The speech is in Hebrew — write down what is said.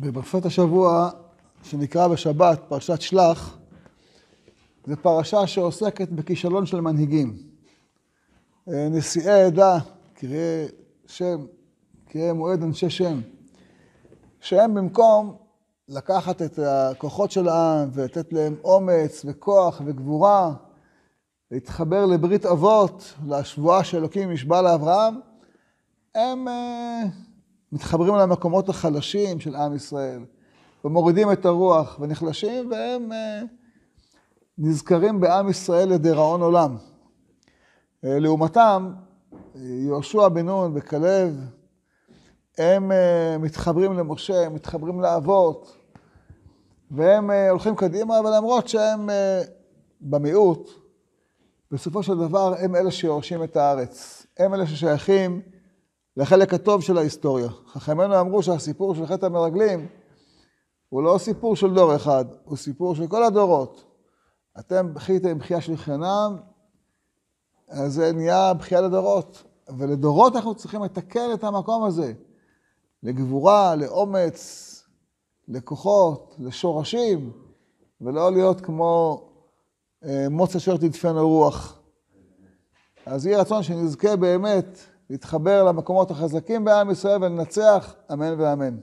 בפרשת השבוע, שנקרא בשבת, פרשת שלח, זו פרשה שעוסקת בכישלון של מנהיגים. אה, נשיאי עדה, קריאי שם, קריאי מועד אנשי שם, שהם במקום לקחת את הכוחות של העם ולתת להם אומץ וכוח וגבורה, להתחבר לברית אבות, לשבועה שאלוקים נשבע לאברהם, הם אה, מתחברים למקומות החלשים של עם ישראל, ומורידים את הרוח ונחלשים, והם אה, נזכרים בעם ישראל לדיראון עולם. אה, לעומתם, אה, יהושע בן נון וכלב, הם אה, מתחברים למשה, הם מתחברים לאבות, והם אה, הולכים קדימה, אבל למרות שהם אה, במיעוט, בסופו של דבר הם אלה שיורשים את הארץ. הם אלה ששייכים לחלק הטוב של ההיסטוריה. חכמינו אמרו שהסיפור של חטא המרגלים הוא לא סיפור של דור אחד, הוא סיפור של כל הדורות. אתם בכיתם בכייה של חינם, אז זה נהיה בכייה לדורות. ולדורות אנחנו צריכים לתקן את המקום הזה. לגבורה, לאומץ, לכוחות, לשורשים, ולא להיות כמו אה, מוץ אשר תדפנו רוח. אז יהי רצון שנזכה באמת להתחבר למקומות החזקים בעם ישראל ולנצח, אמן ואמן.